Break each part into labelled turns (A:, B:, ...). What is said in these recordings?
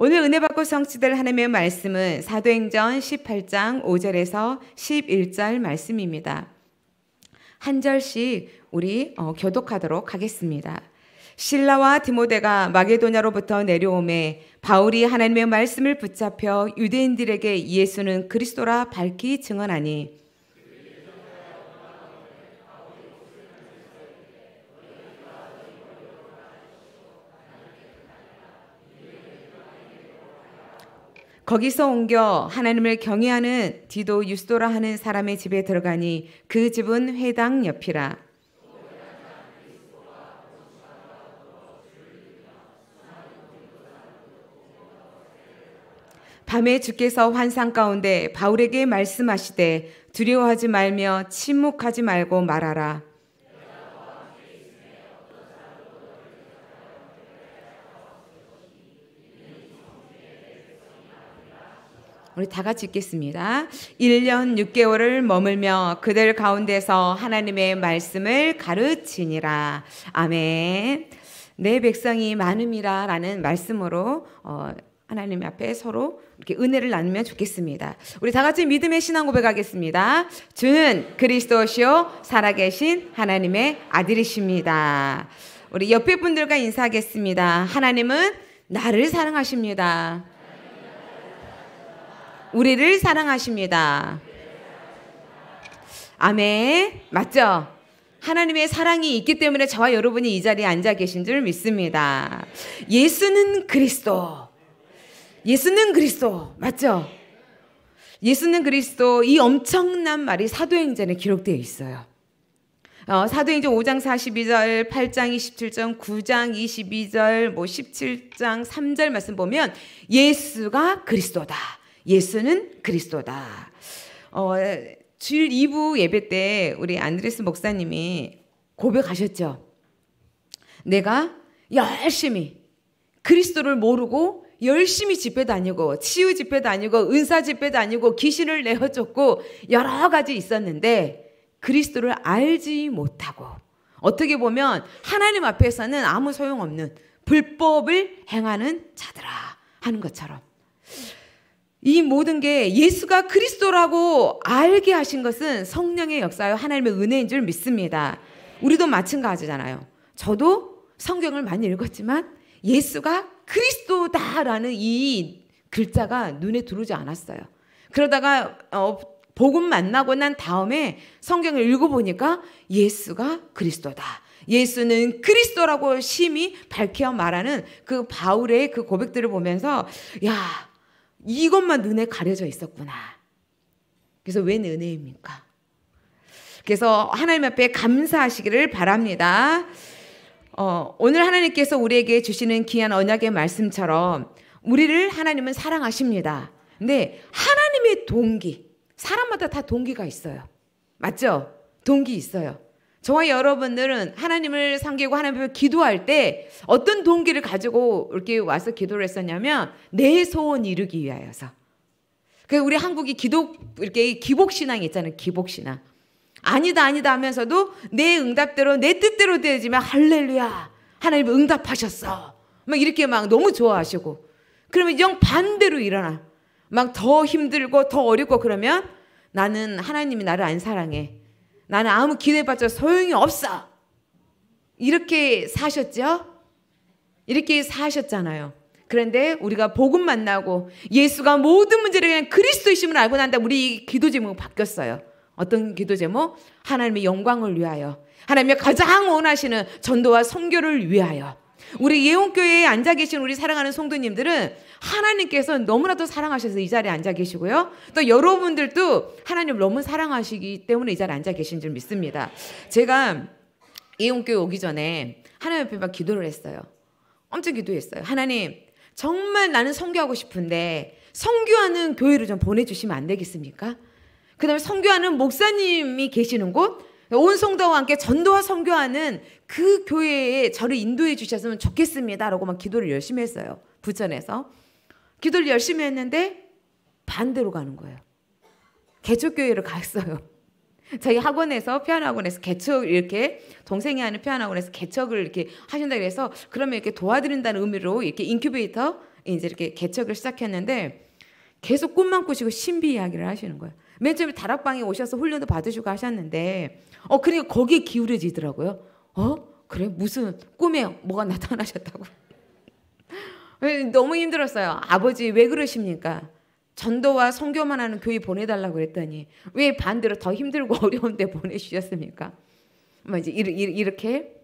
A: 오늘 은혜 받고 성취될 하나님의 말씀은 사도행전 18장 5절에서 11절 말씀입니다. 한 절씩 우리 어, 교독하도록 하겠습니다. 신라와 디모데가 마게도냐로부터 내려오매 바울이 하나님의 말씀을 붙잡혀 유대인들에게 예수는 그리스도라 밝히 증언하니 거기서 옮겨 하나님을 경외하는 디도 유스도라 하는 사람의 집에 들어가니 그 집은 회당 옆이라. 밤에 주께서 환상 가운데 바울에게 말씀하시되 두려워하지 말며 침묵하지 말고 말하라. 우리 다 같이 읽겠습니다. 1년 6개월을 머물며 그들 가운데서 하나님의 말씀을 가르치니라. 아멘. 내 백성이 많음이라 라는 말씀으로 어, 하나님 앞에 서로 이렇게 은혜를 나누면 좋겠습니다. 우리 다 같이 믿음의 신앙 고백하겠습니다. 주는 그리스도시요 살아계신 하나님의 아들이십니다. 우리 옆에 분들과 인사하겠습니다. 하나님은 나를 사랑하십니다. 우리를 사랑하십니다. 아멘. 맞죠? 하나님의 사랑이 있기 때문에 저와 여러분이 이 자리에 앉아 계신 줄 믿습니다. 예수는 그리스도. 예수는 그리스도. 맞죠? 예수는 그리스도. 이 엄청난 말이 사도행전에 기록되어 있어요. 어, 사도행전 5장 42절, 8장 27절, 9장 22절, 뭐 17장 3절 말씀 보면 예수가 그리스도다. 예수는 그리스도다. 어, 주일 2부 예배 때 우리 안드레스 목사님이 고백하셨죠. 내가 열심히 그리스도를 모르고 열심히 집회 다니고 치유 집회 다니고 은사 집회 다니고 귀신을 내어줬고 여러 가지 있었는데 그리스도를 알지 못하고 어떻게 보면 하나님 앞에서는 아무 소용없는 불법을 행하는 자들아 하는 것처럼 이 모든 게 예수가 그리스도라고 알게 하신 것은 성령의 역사요 하나님의 은혜인 줄 믿습니다. 우리도 마찬가지잖아요. 저도 성경을 많이 읽었지만 예수가 그리스도다라는 이 글자가 눈에 들어오지 않았어요. 그러다가 어, 복음 만나고 난 다음에 성경을 읽어보니까 예수가 그리스도다. 예수는 그리스도라고 심히 밝혀 말하는 그 바울의 그 고백들을 보면서 야 이것만 눈에 가려져 있었구나. 그래서 웬 은혜입니까? 그래서 하나님 앞에 감사하시기를 바랍니다. 어, 오늘 하나님께서 우리에게 주시는 귀한 언약의 말씀처럼 우리를 하나님은 사랑하십니다. 근데 하나님의 동기, 사람마다 다 동기가 있어요. 맞죠? 동기 있어요. 저와 여러분들은 하나님을 삼기고 하나님을 기도할 때 어떤 동기를 가지고 이렇게 와서 기도를 했었냐면 내 소원 이루기 위하여서. 그 우리 한국이 기독 이렇게 기복 신앙이 있잖아요. 기복 신앙. 아니다 아니다 하면서도 내 응답대로 내 뜻대로 되지만 할렐루야 하나님 응답하셨어 막 이렇게 막 너무 좋아하시고 그러면 영 반대로 일어나 막 더 힘들고 더 어렵고 그러면 나는 하나님이 나를 안 사랑해 나는 아무 기도해봤자 소용이 없어. 이렇게 사셨죠? 이렇게 사셨잖아요. 그런데 우리가 복음 만나고 예수가 모든 문제를 그냥 그리스도이심을 알고 난다 우리 기도 제목 바뀌었어요. 어떤 기도 제목? 하나님의 영광을 위하여. 하나님의 가장 원하시는 전도와 선교를 위하여. 우리 예원교회에 앉아 계신 우리 사랑하는 성도님들은 하나님께서 너무나도 사랑하셔서 이 자리에 앉아 계시고요. 또 여러분들도 하나님 너무 사랑하시기 때문에 이 자리에 앉아 계신 줄 믿습니다. 제가 예원교회 오기 전에 하나님 앞에 막 기도를 했어요. 엄청 기도했어요. 하나님, 정말 나는 성교하고 싶은데 성교하는 교회를 좀 보내주시면 안 되겠습니까? 그 다음에 성교하는 목사님이 계시는 곳, 온 성도와 함께 전도와 선교하는 그 교회에 저를 인도해 주셨으면 좋겠습니다라고 막 기도를 열심히 했어요. 부천에서 기도를 열심히 했는데 반대로 가는 거예요. 개척교회를 갔어요. 저희 학원에서 피아노 학원에서 개척 이렇게 동생이 하는 피아노 학원에서 개척을 이렇게 하신다 그래서 그러면 이렇게 도와드린다는 의미로 이렇게 인큐베이터 이제 이렇게 개척을 시작했는데 계속 꿈만 꾸시고 신비 이야기를 하시는 거예요. 맨 처음에 다락방에 오셔서 훈련도 받으시고 하셨는데, 어, 그러니까 거기에 기울여지더라고요. 어? 그래? 무슨 꿈에 뭐가 나타나셨다고? 너무 힘들었어요. 아버지, 왜 그러십니까? 전도와 성교만 하는 교회 보내달라고 그랬더니, 왜 반대로 더 힘들고 어려운데 보내주셨습니까? 막 뭐 이제 이렇게.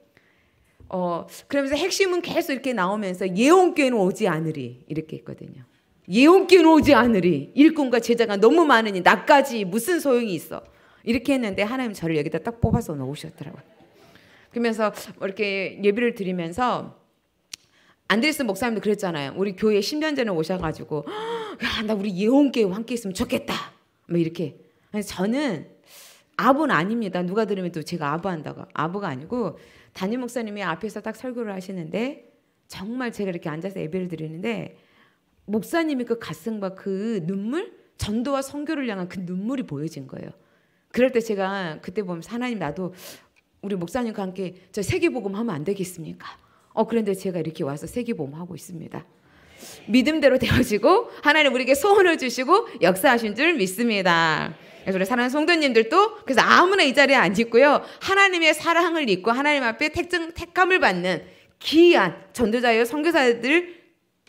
A: 어, 그러면서 핵심은 계속 이렇게 나오면서 예언교회는 오지 않으리. 이렇게 했거든요. 예언께는 오지 않으리. 일꾼과 제자가 너무 많으니 나까지 무슨 소용이 있어. 이렇게 했는데 하나님 저를 여기다 딱 뽑아서 넣으셨더라고요. 그러면서 뭐 이렇게 예배를 드리면서 안드레스 목사님도 그랬잖아요. 우리 교회 10년 전에 오셔가지고 야 나 우리 예언교 함께 있으면 좋겠다. 뭐 이렇게. 저는 아부는 아닙니다. 누가 들으면 또 제가 아부한다고. 아부가 아니고 담임 목사님이 앞에서 딱 설교를 하시는데 정말 제가 이렇게 앉아서 예배를 드리는데 목사님이그 가슴과 그 눈물, 전도와 성교를 향한 그 눈물이 보여진 거예요. 그럴 때 제가 그때 보면 하나님 나도 우리 목사님과 함께 저 세계복음 하면 안 되겠습니까? 어 그런데 제가 이렇게 와서 세계복음 하고 있습니다. 믿음대로 되어지고 하나님 우리에게 소원을 주시고 역사하신 줄 믿습니다. 그래서 우리 사랑하는 성도님들도 그래서 아무나 이 자리에 안 있고요. 하나님의 사랑을 입고 하나님 앞에 택증 택감을 받는 귀한 전도자여 선교사들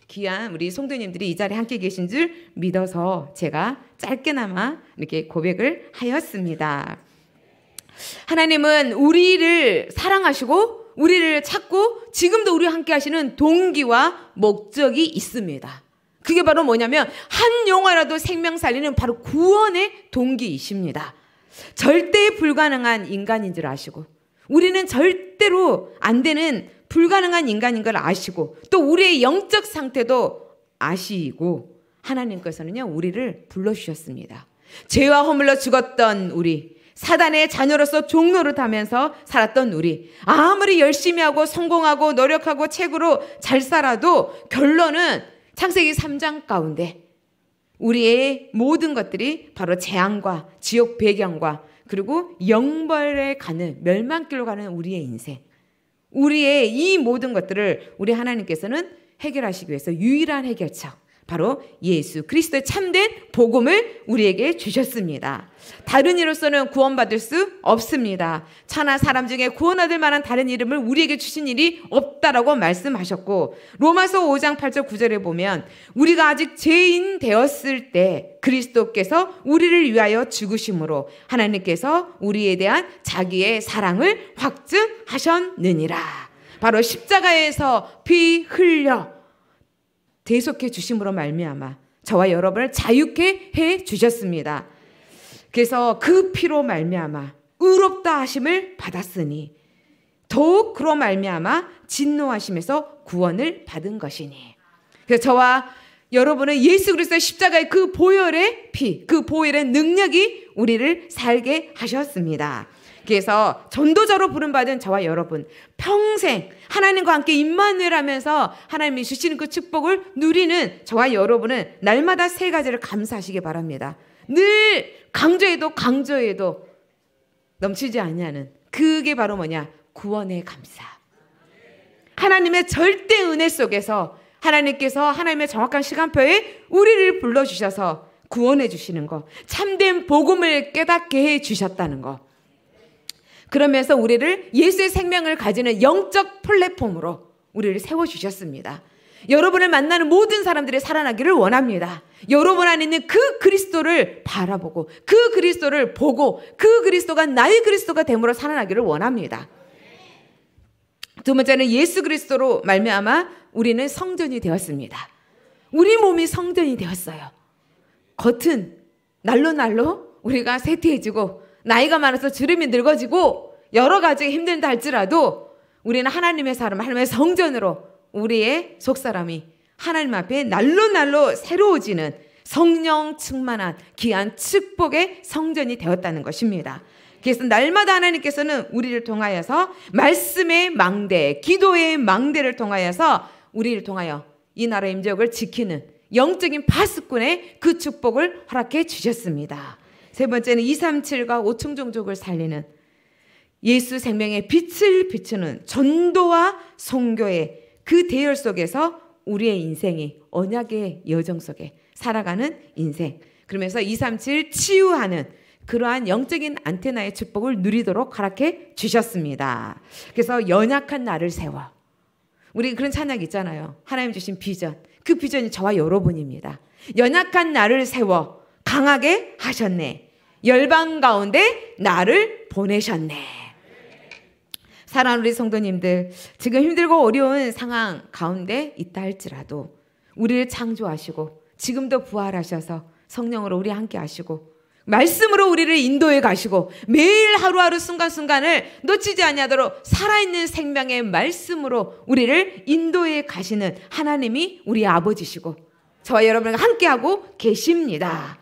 A: 귀한 우리 송도님들이 이 자리에 함께 계신 줄 믿어서 제가 짧게나마 이렇게 고백을 하였습니다. 하나님은 우리를 사랑하시고 우리를 찾고 지금도 우리와 함께 하시는 동기와 목적이 있습니다. 그게 바로 뭐냐면 한 영화라도 생명 살리는 바로 구원의 동기이십니다. 절대 불가능한 인간인 줄 아시고 우리는 절대로 안 되는 불가능한 인간인 걸 아시고 또 우리의 영적 상태도 아시고 하나님께서는요 우리를 불러주셨습니다. 죄와 허물러 죽었던 우리 사단의 자녀로서 종로를 타면서 살았던 우리 아무리 열심히 하고 성공하고 노력하고 책으로 잘 살아도 결론은 창세기 3장 가운데 우리의 모든 것들이 바로 재앙과 지옥 배경과 그리고 영벌에 가는 멸망길로 가는 우리의 인생 우리의 이 모든 것들을 우리 하나님께서는 해결하시기 위해서 유일한 해결책 바로 예수 그리스도의 참된 복음을 우리에게 주셨습니다. 다른 이로서는 구원받을 수 없습니다. 천하 사람 중에 구원받을 만한 다른 이름을 우리에게 주신 일이 없다라고 말씀하셨고 로마서 5장 8절 9절에 보면 우리가 아직 죄인 되었을 때 그리스도께서 우리를 위하여 죽으심으로 하나님께서 우리에 대한 자기의 사랑을 확증하셨느니라. 바로 십자가에서 피 흘려 대속해 주심으로 말미암아 저와 여러분을 자유케 해 주셨습니다. 그래서 그 피로 말미암아 의롭다 하심을 받았으니 더욱 그로 말미암아 진노하심에서 구원을 받은 것이니. 그래서 저와 여러분은 예수 그리스도의 십자가의 그 보혈의 피, 그 보혈의 능력이 우리를 살게 하셨습니다. 그래서 전도자로 부름받은 저와 여러분 평생 하나님과 함께 임만을 하면서 하나님이 주시는 그 축복을 누리는 저와 여러분은 날마다 세 가지를 감사하시기 바랍니다. 늘 강조해도 강조해도 넘치지 아니는 그게 바로 뭐냐 구원의 감사. 하나님의 절대 은혜 속에서 하나님께서 하나님의 정확한 시간표에 우리를 불러주셔서 구원해 주시는 것, 참된 복음을 깨닫게 해 주셨다는 것. 그러면서 우리를 예수의 생명을 가지는 영적 플랫폼으로 우리를 세워주셨습니다. 여러분을 만나는 모든 사람들이 살아나기를 원합니다. 여러분 안에 있는 그 그리스도를 바라보고 그 그리스도를 보고 그 그리스도가 나의 그리스도가 됨으로 살아나기를 원합니다. 두 번째는 예수 그리스도로 말미암아 우리는 성전이 되었습니다. 우리 몸이 성전이 되었어요. 겉은 날로 날로 우리가 세태해지고 나이가 많아서 주름이 늙어지고 여러 가지 힘든다 할지라도 우리는 하나님의 사람, 하나님의 성전으로 우리의 속사람이 하나님 앞에 날로 날로 새로워지는 성령 충만한 귀한 축복의 성전이 되었다는 것입니다. 그래서 날마다 하나님께서는 우리를 통하여서 말씀의 망대, 기도의 망대를 통하여서 우리를 통하여 이 나라의 임적을 지키는 영적인 파수꾼의 그 축복을 허락해 주셨습니다. 세 번째는 237과 5층 종족을 살리는 예수 생명의 빛을 비추는 전도와 성교의 그 대열 속에서 우리의 인생이 언약의 여정 속에 살아가는 인생. 그러면서 237 치유하는 그러한 영적인 안테나의 축복을 누리도록 허락해 주셨습니다. 그래서 연약한 나를 세워. 우리 그런 찬양 있잖아요. 하나님 주신 비전. 그 비전이 저와 여러분입니다. 연약한 나를 세워 강하게 하셨네. 열방 가운데 나를 보내셨네. 사랑 우리 성도님들, 지금 힘들고 어려운 상황 가운데 있다 할지라도 우리를 창조하시고 지금도 부활하셔서 성령으로 우리 함께 하시고 말씀으로 우리를 인도해 가시고 매일 하루하루 순간순간을 놓치지 아니도록 살아있는 생명의 말씀으로 우리를 인도해 가시는 하나님이 우리 아버지시고 저와 여러분과 함께하고 계십니다.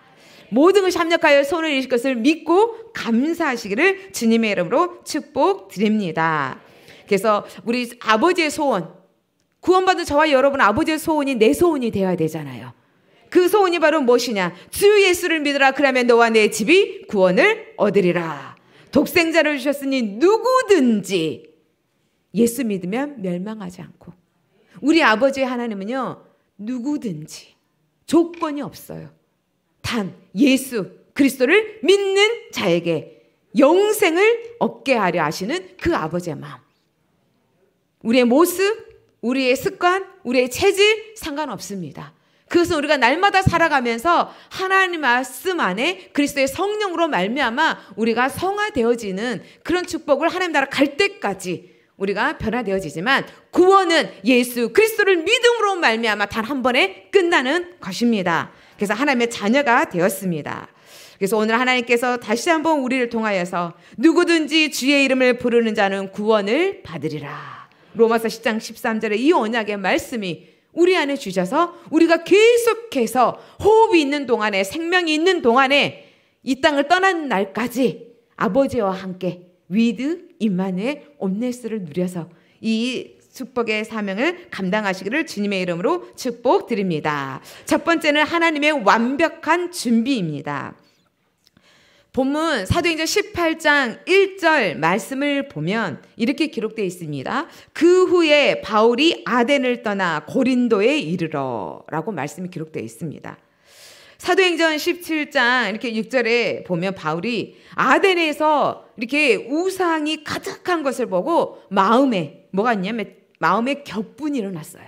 A: 모든 것이 합력하여 손을 이실 것을 믿고 감사하시기를 주님의 이름으로 축복드립니다. 그래서 우리 아버지의 소원, 구원받은 저와 여러분 아버지의 소원이 내 소원이 되어야 되잖아요. 그 소원이 바로 무엇이냐? 주 예수를 믿으라. 그러면 너와 내 집이 구원을 얻으리라. 독생자를 주셨으니 누구든지 예수 믿으면 멸망하지 않고 우리 아버지 하나님은요 누구든지 조건이 없어요. 참 예수 그리스도를 믿는 자에게 영생을 얻게 하려 하시는 그 아버지의 마음. 우리의 모습, 우리의 습관, 우리의 체질 상관없습니다. 그것은 우리가 날마다 살아가면서 하나님 말씀 안에 그리스도의 성령으로 말미암아 우리가 성화되어지는 그런 축복을 하나님 나라 갈 때까지 우리가 변화되어지지만 구원은 예수 그리스도를 믿음으로 말미암아 단 한 번에 끝나는 것입니다. 그래서 하나님의 자녀가 되었습니다. 그래서 오늘 하나님께서 다시 한번 우리를 통하여서 누구든지 주의 이름을 부르는 자는 구원을 받으리라. 로마서 10장 13절에 이 언약의 말씀이 우리 안에 주셔서 우리가 계속해서 호흡이 있는 동안에 생명이 있는 동안에 이 땅을 떠난 날까지 아버지와 함께 위드 임만의 옴네스를 누려서 이 축복의 사명을 감당하시기를 주님의 이름으로 축복드립니다. 첫 번째는 하나님의 완벽한 준비입니다. 본문 사도행전 18장 1절 말씀을 보면 이렇게 기록되어 있습니다. 그 후에 바울이 아덴을 떠나 고린도에 이르러라고 말씀이 기록되어 있습니다. 사도행전 17장 이렇게 6절에 보면 바울이 아덴에서 이렇게 우상이 가득한 것을 보고 마음에 뭐가 있냐면 마음의 격분이 일어났어요.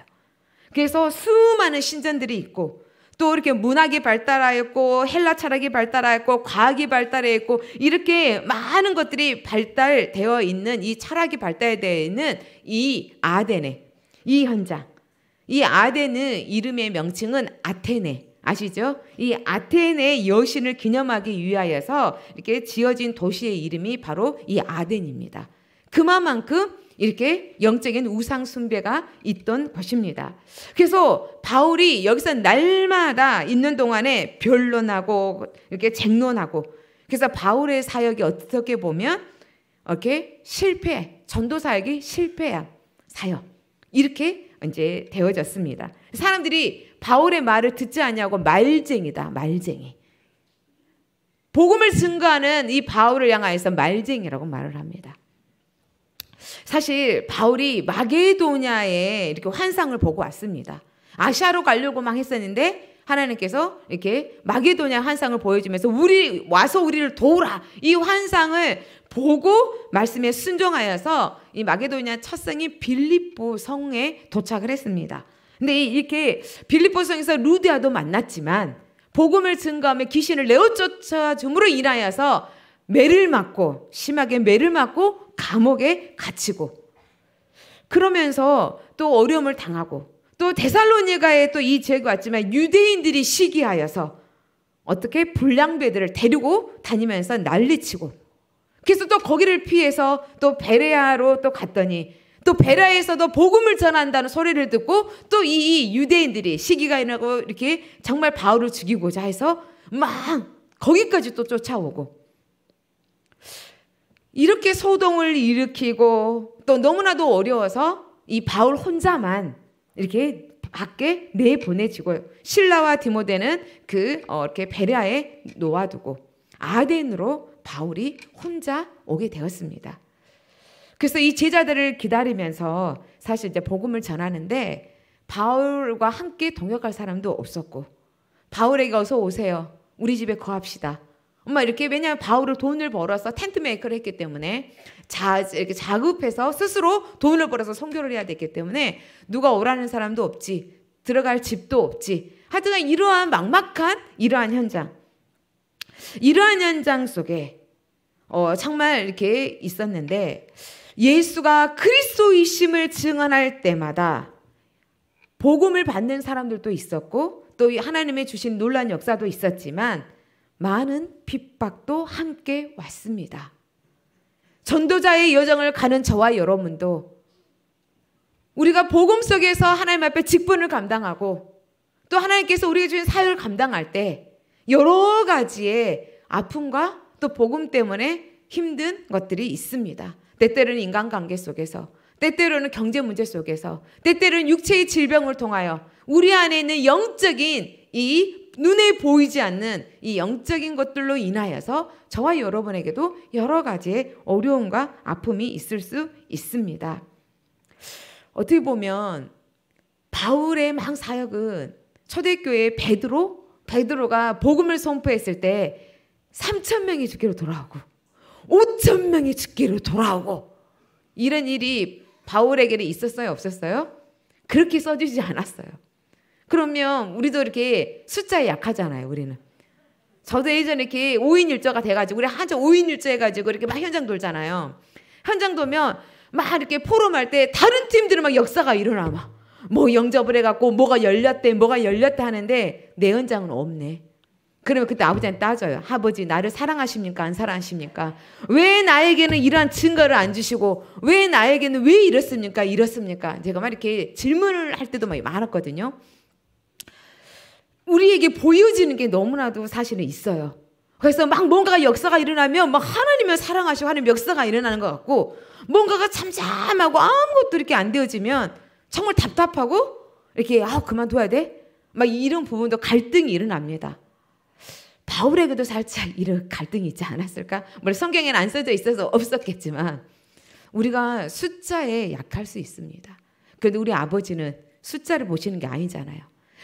A: 그래서 수많은 신전들이 있고 또 이렇게 문학이 발달하였고 헬라 철학이 발달하였고 과학이 발달했고 이렇게 많은 것들이 발달되어 있는 이 철학이 발달되어 있는 이 아데네 이 현장 이 아데는 이름의 명칭은 아테네 아시죠? 이 아테네 여신을 기념하기 위하여서 이렇게 지어진 도시의 이름이 바로 이 아덴입니다. 그만큼 이렇게 영적인 우상 숭배가 있던 것입니다. 그래서 바울이 여기서 날마다 있는 동안에 변론하고 이렇게 쟁론하고 그래서 바울의 사역이 어떻게 보면 이렇게 실패, 전도 사역이 실패한 사역 이렇게 이제 되어졌습니다. 사람들이 바울의 말을 듣지 않냐고 말쟁이다, 말쟁이. 복음을 증거하는 이 바울을 향하여서 말쟁이라고 말을 합니다. 사실 바울이 마게도냐에 이렇게 환상을 보고 왔습니다. 아시아로 가려고 막 했었는데 하나님께서 이렇게 마게도냐 환상을 보여주면서 우리 와서 우리를 도우라 이 환상을 보고 말씀에 순종하여서 이 마게도냐 첫성이 빌립보 성에 도착을 했습니다. 근데 이렇게 빌립보 성에서 루디아도 만났지만 복음을 증거하며 귀신을 내어쫓아 줌으로 인하여서 매를 맞고 심하게 매를 맞고 감옥에 갇히고 그러면서 또 어려움을 당하고 또 데살로니가에 또이지역 왔지만 유대인들이 시기하여서 어떻게 불량배들을 데리고 다니면서 난리치고 그래서 또 거기를 피해서 또 베레아로 또 갔더니 또 베라에서도 복음을 전한다는 소리를 듣고 또 이 유대인들이 시기가 일어나고 이렇게 정말 바울을 죽이고자 해서 막 거기까지 또 쫓아오고 이렇게 소동을 일으키고 또 너무나도 어려워서 이 바울 혼자만 이렇게 밖에 내보내지고 신라와 디모데는 그 어, 이렇게 베리아에 놓아두고 아덴으로 바울이 혼자 오게 되었습니다. 그래서 이 제자들을 기다리면서 사실 이제 복음을 전하는데 바울과 함께 동역할 사람도 없었고 바울에게 어서 오세요. 우리 집에 거합시다. 엄마 이렇게 왜냐하면 바울은 돈을 벌어서 텐트 메이커를 했기 때문에 자 이렇게 자급해서 스스로 돈을 벌어서 성교를 해야 됐기 때문에 누가 오라는 사람도 없지 들어갈 집도 없지 하여튼 이러한 막막한 이러한 현장 이러한 현장 속에 어, 정말 이렇게 있었는데 예수가 그리스도이심을 증언할 때마다 복음을 받는 사람들도 있었고 또 하나님의 주신 놀란 역사도 있었지만 많은 핍박도 함께 왔습니다. 전도자의 여정을 가는 저와 여러분도 우리가 복음 속에서 하나님 앞에 직분을 감당하고 또 하나님께서 우리에게 주신 사유를 감당할 때 여러 가지의 아픔과 또 복음 때문에 힘든 것들이 있습니다. 때때로는 인간관계 속에서, 때때로는 경제 문제 속에서, 때때로는 육체의 질병을 통하여 우리 안에 있는 영적인 이 눈에 보이지 않는 이 영적인 것들로 인하여서 저와 여러분에게도 여러 가지의 어려움과 아픔이 있을 수 있습니다. 어떻게 보면 바울의 망 사역은 초대교회 베드로 베드로가 복음을 선포했을 때 3천 명이 죽기로 돌아오고 5천 명이 죽기로 돌아오고 이런 일이 바울에게는 있었어요 없었어요? 그렇게 써주지 않았어요. 그러면 우리도 이렇게 숫자에 약하잖아요, 우리는. 저도 예전에 이렇게 5인 1조가 돼가지고, 우리 한참 5인 1조 해가지고 이렇게 막 현장 돌잖아요. 현장 돌면 막 이렇게 포럼 할 때 다른 팀들은 막 역사가 일어나 막. 뭐 영접을 해갖고 뭐가 열렸대, 뭐가 열렸다 하는데 내 현장은 없네. 그러면 그때 아버지한테 따져요. 아버지, 나를 사랑하십니까? 안 사랑하십니까? 왜 나에게는 이러한 증거를 안 주시고, 왜 나에게는 왜 이렇습니까? 이렇습니까? 제가 막 이렇게 질문을 할 때도 많았거든요. 우리에게 보여지는 게 너무나도 사실은 있어요. 그래서 막 뭔가가 역사가 일어나면 막 하나님을 사랑하시고 하는 역사가 일어나는 것 같고 뭔가가 잠잠하고 아무것도 이렇게 안 되어지면 정말 답답하고 이렇게 아 그만둬야 돼? 막 이런 부분도 갈등이 일어납니다. 바울에게도 살짝 이런 갈등이 있지 않았을까? 물 뭐 성경에는 안 써져 있어서 없었겠지만 우리가 숫자에 약할 수 있습니다. 그런데 우리 아버지는 숫자를 보시는 게 아니잖아요.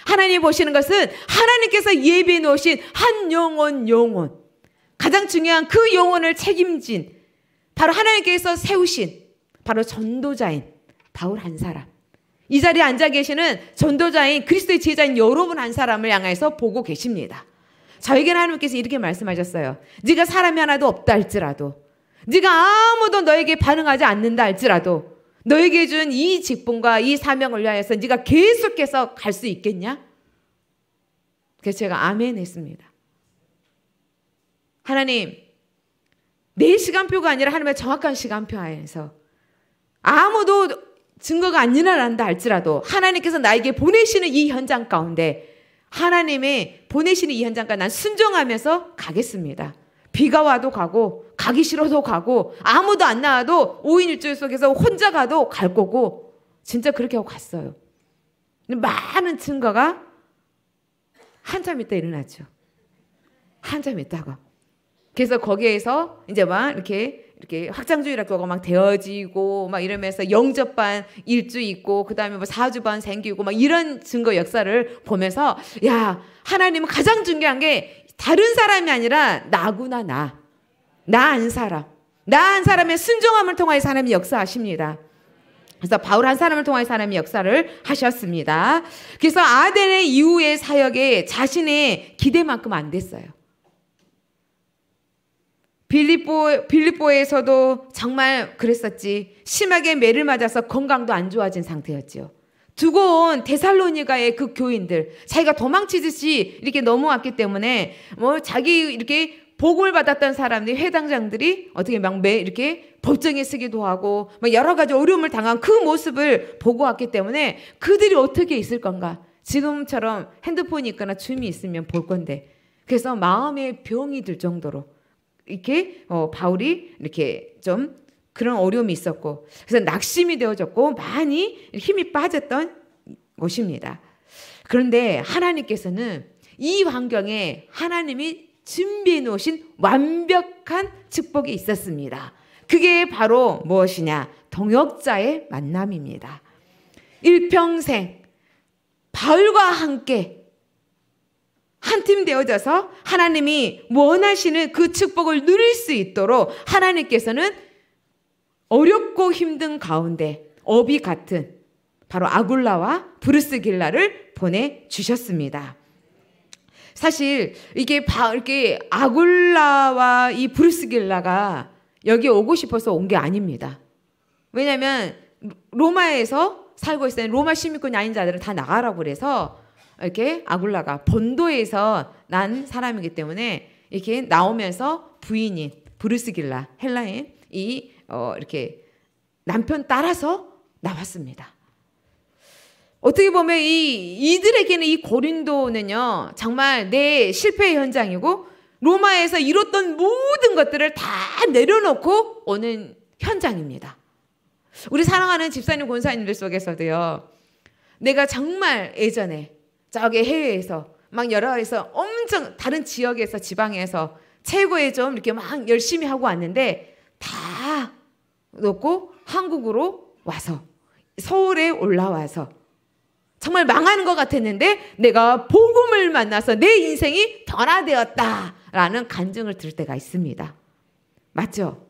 A: 하나님 보시는 것은 하나님께서 예비해 놓으신 한 영혼 영혼. 가장 중요한 그 영혼을 책임진 바로 하나님께서 세우신 바로 전도자인 바울 한 사람. 이 자리에 앉아 계시는 전도자인 그리스도의 제자인 여러분 한 사람을 향해서 보고 계십니다. 저에게는 하나님께서 이렇게 말씀하셨어요. 네가 사람이 하나도 없다 할지라도 네가 아무도 너에게 반응하지 않는다 할지라도 너에게 준 이 직분과 이 사명을 위하여서 네가 계속해서 갈 수 있겠냐? 그래서 제가 아멘 했습니다. 하나님, 내 시간표가 아니라 하나님의 정확한 시간표 안에서 아무도 증거가 안 일어난다 할지라도 하나님께서 나에게 보내시는 이 현장 가운데 하나님의 보내시는 이 현장과 난 순종하면서 가겠습니다. 비가 와도 가고 가기 싫어도 가고 아무도 안 나와도 5인 일주일 속에서 혼자 가도 갈 거고 진짜 그렇게 하고 갔어요. 많은 증거가 한참 있다 일어났죠. 한참 있다가. 그래서 거기에서 이제 막 이렇게 이렇게 확장주의라고 막 되어지고 막 이러면서 영접반 일주 있고 그다음에 뭐 사주반 생기고 막 이런 증거 역사를 보면서 야 하나님은 가장 중요한 게 다른 사람이 아니라 나구나 나 나한 사람, 나 한 사람의 순종함을 통하여 하나이 역사하십니다. 그래서 바울 한 사람을 통하여서 하나 역사를 하셨습니다. 그래서 아덴의 이후의 사역에 자신의 기대만큼 안 됐어요. 빌립보, 빌립보에서도 정말 그랬었지. 심하게 매를 맞아서 건강도 안 좋아진 상태였지 두고 온 데살로니가의 그 교인들, 자기가 도망치듯이 이렇게 넘어왔기 때문에 뭐 자기 이렇게 복을 음 받았던 사람들이 회당장들이 어떻게 막매 이렇게 법정에 쓰기도 하고 막 여러 가지 어려움을 당한 그 모습을 보고 왔기 때문에 그들이 어떻게 있을 건가? 지금처럼 핸드폰이 있거나 줌이 있으면 볼 건데 그래서 마음의 병이 들 정도로 이렇게 어, 바울이 이렇게 좀 그런 어려움이 있었고 그래서 낙심이 되어졌고 많이 힘이 빠졌던 것입니다. 그런데 하나님께서는 이 환경에 하나님이 준비해 놓으신 완벽한 축복이 있었습니다. 그게 바로 무엇이냐? 동역자의 만남입니다. 일평생 바울과 함께 한 팀 되어져서 하나님이 원하시는 그 축복을 누릴 수 있도록 하나님께서는 어렵고 힘든 가운데 어비 같은 바로 아굴라와 브루스 길라를 보내주셨습니다. 사실 이게 바, 이렇게 아굴라와 이 브루스 길라가 여기 오고 싶어서 온 게 아닙니다. 왜냐면 로마에서 살고 있었던 로마 시민권이 아닌 자들은 다 나가라고 그래서 이렇게 아굴라가 본도에서 난 사람이기 때문에 이렇게 나오면서 부인인 브루스 길라 헬라인 이 어, 이렇게 남편 따라서 나왔습니다. 어떻게 보면 이 이들에게는 이 고린도는요 정말 내 실패의 현장이고 로마에서 이뤘던 모든 것들을 다 내려놓고 오는 현장입니다. 우리 사랑하는 집사님 권사님들 속에서도요 내가 정말 예전에 저기 해외에서 막 여러에서 엄청 다른 지역에서 지방에서 최고의 좀 이렇게 막 열심히 하고 왔는데 다 놓고 한국으로 와서 서울에 올라와서 정말 망하는 것 같았는데 내가 복음을 만나서 내 인생이 변화되었다라는 간증을 들을 때가 있습니다. 맞죠?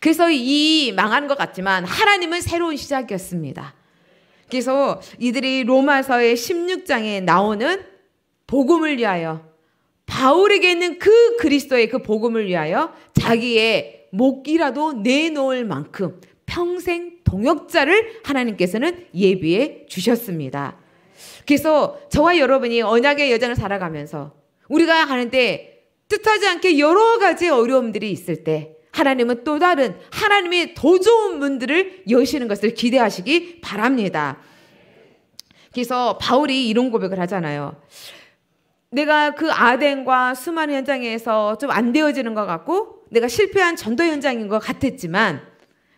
A: 그래서 이 망한 것 같지만 하나님은 새로운 시작이었습니다. 그래서 이들이 로마서의 16장에 나오는 복음을 위하여 바울에게 있는 그 그리스도의 그 복음을 위하여 자기의 목이라도 내놓을 만큼 평생 동역자를 하나님께서는 예비해 주셨습니다. 그래서 저와 여러분이 언약의 여정을 살아가면서 우리가 하는데 뜻하지 않게 여러 가지 어려움들이 있을 때 하나님은 또 다른 하나님의 더 좋은 문들을 여시는 것을 기대하시기 바랍니다. 그래서 바울이 이런 고백을 하잖아요. 내가 그 아덴과 수많은 현장에서 좀 안 되어지는 것 같고 내가 실패한 전도 현장인 것 같았지만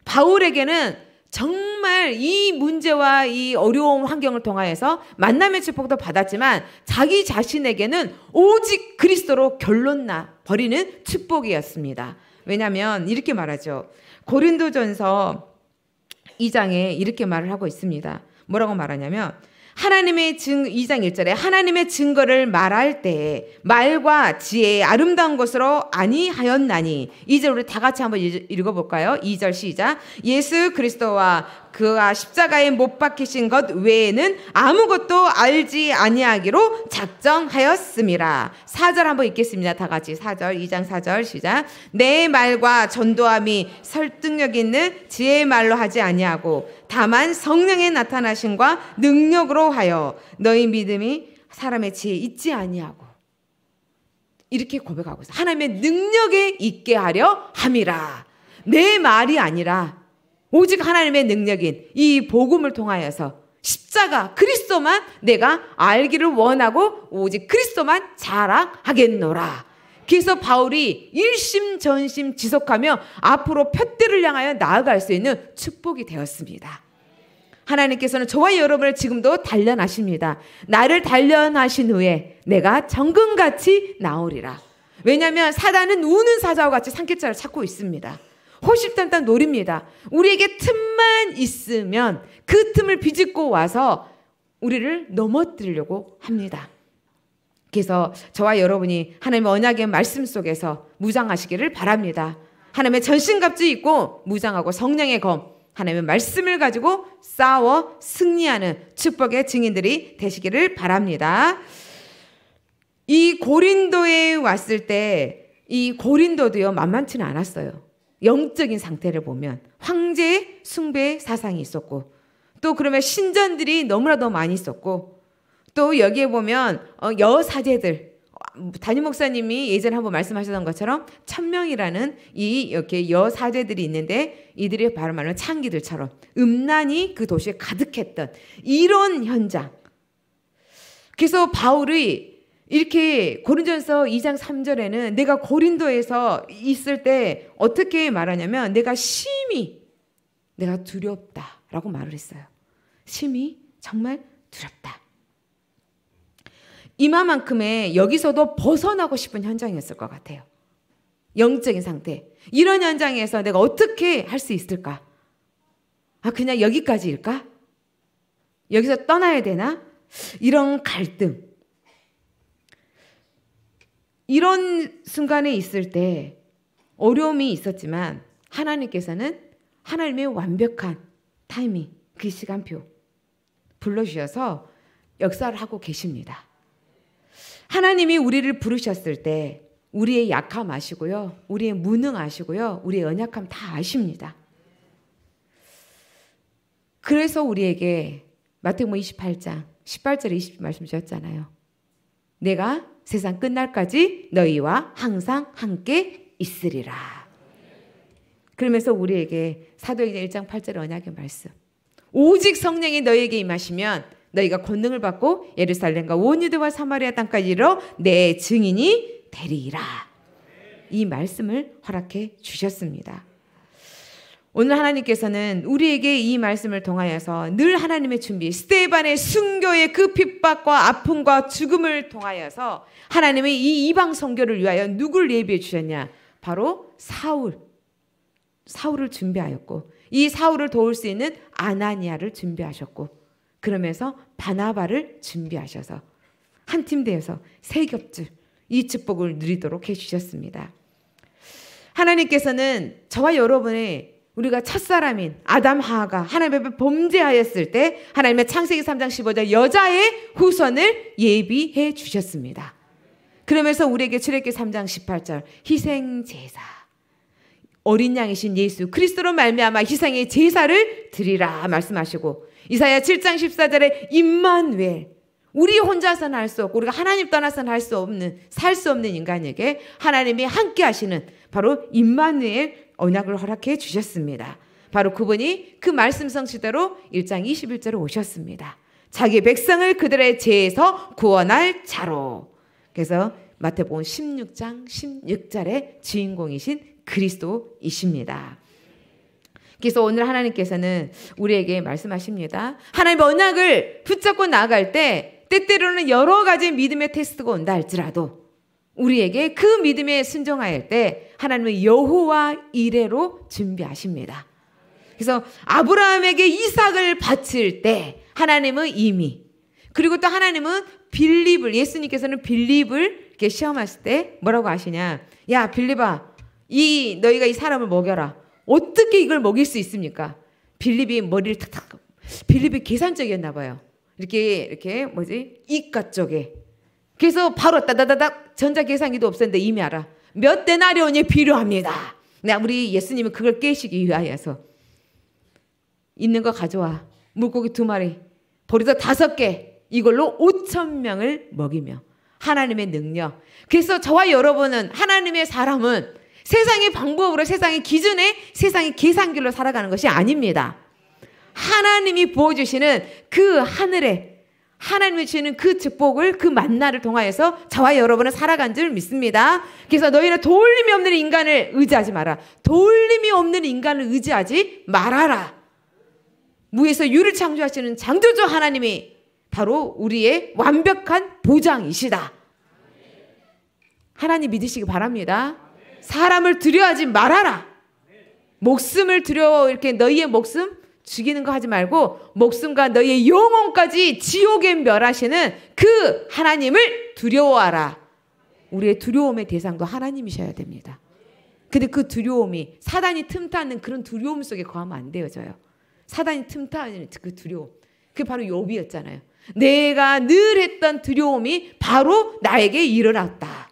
A: 바울에게는 정말 이 문제와 이 어려운 환경을 통하여서 만남의 축복도 받았지만 자기 자신에게는 오직 그리스도로 결론나 버리는 축복이었습니다. 왜냐하면 이렇게 말하죠. 고린도전서 2장에 이렇게 말을 하고 있습니다. 뭐라고 말하냐면 하나님의 증 2장 1절에 하나님의 증거를 말할 때 말과 지혜의 아름다운 것으로 아니하였나니 이제 우리 다 같이 한번 읽어 볼까요? 2절 시작. 예수 그리스도와 그가 십자가에 못 박히신 것 외에는 아무것도 알지 아니하기로 작정하였습니다. 4절 한번 읽겠습니다. 다 같이 4절 2장 4절 시작. 내 말과 전도함이 설득력 있는 지혜의 말로 하지 아니하고 다만 성령의 나타나심과 능력으로 하여 너희 믿음이 사람의 지혜 있지 아니하고 이렇게 고백하고 있어. 하나님의 능력에 있게 하려 함이라. 내 말이 아니라 오직 하나님의 능력인 이 복음을 통하여서 십자가 그리스도만 내가 알기를 원하고 오직 그리스도만 자랑하겠노라. 그래서 바울이 일심전심 지속하며 앞으로 푯대를 향하여 나아갈 수 있는 축복이 되었습니다. 하나님께서는 저와 여러분을 지금도 단련하십니다. 나를 단련하신 후에 내가 정금같이 나오리라. 왜냐하면 사단은 우는 사자와 같이 산깃자를 찾고 있습니다. 호십단단 노립니다. 우리에게 틈만 있으면 그 틈을 비집고 와서 우리를 넘어뜨리려고 합니다. 그래서 저와 여러분이 하나님의 언약의 말씀 속에서 무장하시기를 바랍니다. 하나님의 전신갑주 입고 무장하고 성령의 검, 하나님의 말씀을 가지고 싸워 승리하는 축복의 증인들이 되시기를 바랍니다. 이 고린도에 왔을 때 이 고린도도요 만만치는 않았어요. 영적인 상태를 보면 황제의 숭배 사상이 있었고 또 그러면 신전들이 너무나도 많이 있었고 또 여기에 보면 어, 여사제들 담임 목사님이 예전에 한번 말씀하셨던 것처럼 천명이라는 이 이렇게 여사제들이 있는데 이들이 바로 말로는 창기들처럼 음란이 그 도시에 가득했던 이런 현장. 그래서 바울이 이렇게 고린전서 2장 3절에는 내가 고린도에서 있을 때 어떻게 말하냐면 내가 심히 내가 두렵다라고 말을 했어요. 심히 정말 두렵다. 이마만큼의 여기서도 벗어나고 싶은 현장이었을 것 같아요. 영적인 상태. 이런 현장에서 내가 어떻게 할 수 있을까? 아, 그냥 여기까지일까? 여기서 떠나야 되나? 이런 갈등. 이런 순간에 있을 때 어려움이 있었지만 하나님께서는 하나님의 완벽한 타이밍, 그 시간표 불러주셔서 역사를 하고 계십니다. 하나님이 우리를 부르셨을 때 우리의 약함 아시고요. 우리의 무능 아시고요. 우리의 연약함 다 아십니다. 그래서 우리에게 마태복음 28장 18절에 20절 말씀 주셨잖아요. 내가 세상 끝날까지 너희와 항상 함께 있으리라. 그러면서 우리에게 사도행전 1장 8절 언약의 말씀. 오직 성령이 너희에게 임하시면 너희가 권능을 받고 예루살렘과 온 유대와 사마리아 땅까지 이르러 내 증인이 되리라. 이 말씀을 허락해 주셨습니다. 오늘 하나님께서는 우리에게 이 말씀을 통하여서 늘 하나님의 준비, 스테반의 순교의 그 핍박과 아픔과 죽음을 통하여서 하나님의 이 이방 선교를 위하여 누굴 예비해 주셨냐? 바로 사울. 사울을 준비하였고 이 사울을 도울 수 있는 아나니아를 준비하셨고 그러면서 바나바를 준비하셔서 한 팀 되어서 세 겹줄 이 축복을 누리도록 해주셨습니다. 하나님께서는 저와 여러분의 우리가 첫사람인 아담 하하가 하나님 앞에 범죄하였을 때 하나님의 창세기 3장 15절 여자의 후손을 예비해 주셨습니다. 그러면서 우리에게 출애기 3장 18절 희생 제사 어린 양이신 예수 그리스도로 말미암아 희생의 제사를 드리라 말씀하시고 이사야 7장 14절에 임만누 우리 혼자서는 할 수 없고 우리가 하나님 떠나서는 할 수 없는 살 수 없는 인간에게 하나님이 함께 하시는 바로 임만누엘 언약을 허락해 주셨습니다. 바로 그분이 그 말씀 성취대로 1장 21절에 오셨습니다. 자기 백성을 그들의 죄에서 구원할 자로. 그래서 마태복음 16장 16절의 주인공이신 그리스도이십니다. 그래서 오늘 하나님께서는 우리에게 말씀하십니다. 하나님 언약을 붙잡고 나갈때 때때로는 여러 가지 믿음의 테스트가 온다 할지라도 우리에게 그 믿음에 순종할 때 하나님은 여호와 이래로 준비하십니다. 그래서 아브라함에게 이삭을 바칠 때 하나님은 이미 그리고 또 하나님은 빌립을 예수님께서는 빌립을 이렇게 시험하실 때 뭐라고 하시냐? 야 빌립아, 이 너희가 이 사람을 먹여라. 어떻게 이걸 먹일 수 있습니까? 빌립이 머리를 탁탁 빌립이 계산적이었나 봐요. 이렇게 이렇게 뭐지 이가 쪽에 그래서 바로 따다다닥 전자 계산기도 없었는데 이미 알아 몇 데나리온이 필요합니다. 나 네, 우리 예수님은 그걸 깨시기 위하여서 있는 거 가져와 물고기 두 마리 버리다 다섯 개 이걸로 오천 명을 먹이며 하나님의 능력. 그래서 저와 여러분은 하나님의 사람은 세상의 방법으로 세상의 기준에 세상의 계산길로 살아가는 것이 아닙니다. 하나님이 부어주시는 그 하늘에 하나님이 주시는 그 축복을 그 만나를 통하여서 저와 여러분은 살아간 줄 믿습니다. 그래서 너희는 돌림이 없는 인간을 의지하지 마라. 돌림이 없는 인간을 의지하지 말아라. 무에서 유를 창조하시는 장조주 하나님이 바로 우리의 완벽한 보장이시다. 하나님 믿으시기 바랍니다. 사람을 두려워하지 말아라. 목숨을 두려워 이렇게 너희의 목숨 죽이는 거 하지 말고 목숨과 너희의 영혼까지 지옥에 멸하시는 그 하나님을 두려워하라. 우리의 두려움의 대상도 하나님이셔야 됩니다. 근데 그 두려움이 사단이 틈타는 그런 두려움 속에 거하면 안 되어져요. 사단이 틈타는 그 두려움. 그게 바로 욥이었잖아요. 내가 늘 했던 두려움이 바로 나에게 일어났다.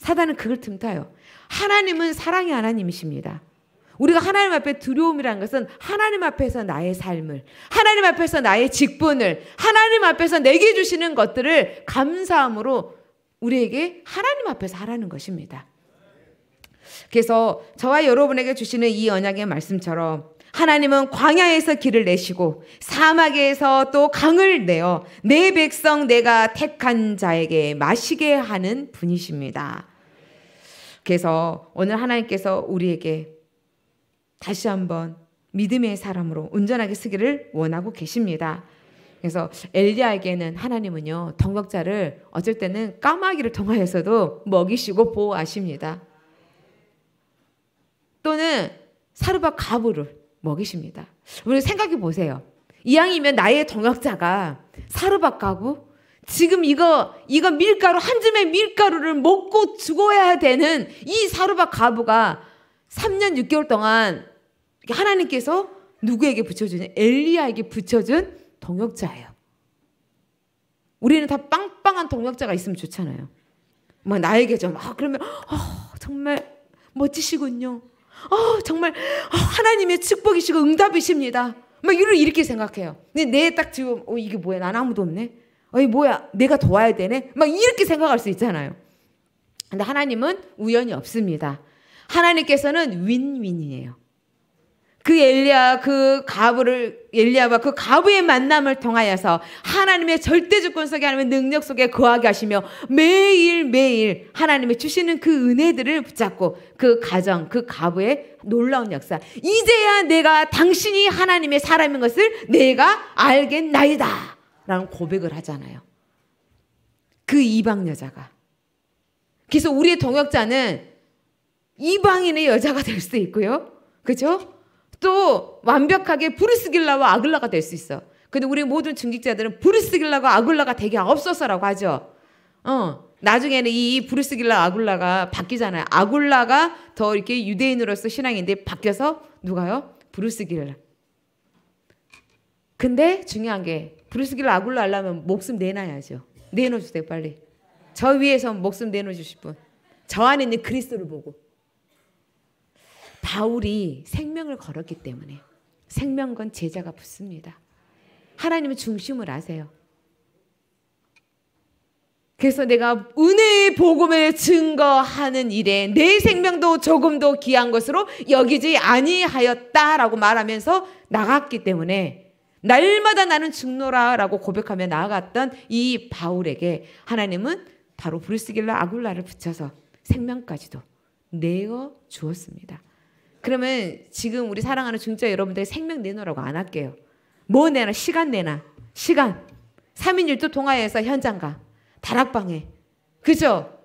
A: 사단은 그걸 틈타요. 하나님은 사랑의 하나님이십니다. 우리가 하나님 앞에 두려움이라는 것은 하나님 앞에서 나의 삶을, 하나님 앞에서 나의 직분을, 하나님 앞에서 내게 주시는 것들을 감사함으로 우리에게 하나님 앞에서 하라는 것입니다. 그래서 저와 여러분에게 주시는 이 언약의 말씀처럼 하나님은 광야에서 길을 내시고 사막에서 또 강을 내어 내 백성 내가 택한 자에게 마시게 하는 분이십니다. 그래서 오늘 하나님께서 우리에게 다시 한번 믿음의 사람으로 운전하게 쓰기를 원하고 계십니다. 그래서 엘리야에게는 하나님은요 동역자를 어쩔 때는 까마귀를 통하여서도 먹이시고 보호하십니다. 또는 사르바 가부를 먹이십니다. 우리 생각해 보세요. 이왕이면 나의 동역자가 사르바 가부 지금 이거, 이거 밀가루, 한 줌의 밀가루를 먹고 죽어야 되는 이 사르밧 가부가 3년 6개월 동안 하나님께서 누구에게 붙여주냐? 엘리야에게 붙여준 동역자예요. 우리는 다 빵빵한 동역자가 있으면 좋잖아요. 뭐 나에게 좀, 아, 그러면, 어, 정말 멋지시군요. 어, 정말, 어, 하나님의 축복이시고 응답이십니다. 막 이런 이렇게 생각해요. 근데 내 딱 지금, 어, 이게 뭐야? 난 아무도 없네. 어이 뭐야 내가 도와야 되네 막 이렇게 생각할 수 있잖아요. 근데 하나님은 우연이 없습니다. 하나님께서는 윈윈이에요. 그 엘리야 그 가브를 엘리야와 그 가브의 만남을 통하여서 하나님의 절대 주권 속에 하나님의 능력 속에 거하게 하시며 매일 매일 하나님의 주시는 그 은혜들을 붙잡고 그 가정 그 가브의 놀라운 역사 이제야 내가 당신이 하나님의 사람인 것을 내가 알겠나이다. 라는 고백을 하잖아요. 그 이방 여자가. 그래서 우리의 동역자는 이방인의 여자가 될 수 있고요. 그죠? 또 완벽하게 브루스길라와 아글라가 될 수 있어. 근데 우리 모든 중직자들은 브루스길라가 아글라가 되게 없어서라고 하죠. 어. 나중에는 이 브루스길라 아굴라가 바뀌잖아요. 아굴라가 더 이렇게 유대인으로서 신앙인데 바뀌어서 누가요? 브루스길라. 근데 중요한 게 브루스길 아굴로 알려면 목숨 내놔야죠. 내놓으세요 빨리. 저 위에서 목숨 내놓으실 분. 저 안에 있는 그리스도를 보고. 바울이 생명을 걸었기 때문에 생명건 제자가 붙습니다. 하나님은 중심을 아세요. 그래서 내가 은혜의 복음을 증거하는 일에 내 생명도 조금도 귀한 것으로 여기지 아니하였다라고 말하면서 나갔기 때문에 날마다 나는 죽노라라고 고백하며 나아갔던 이 바울에게 하나님은 바로 브루스길라 아굴라를 붙여서 생명까지도 내어 주었습니다. 그러면 지금 우리 사랑하는 중자 여러분들 생명 내놓으라고 안 할게요. 뭐 내놔? 시간 내놔. 시간. 3인 1도 동화에서 현장가. 다락방에. 그죠?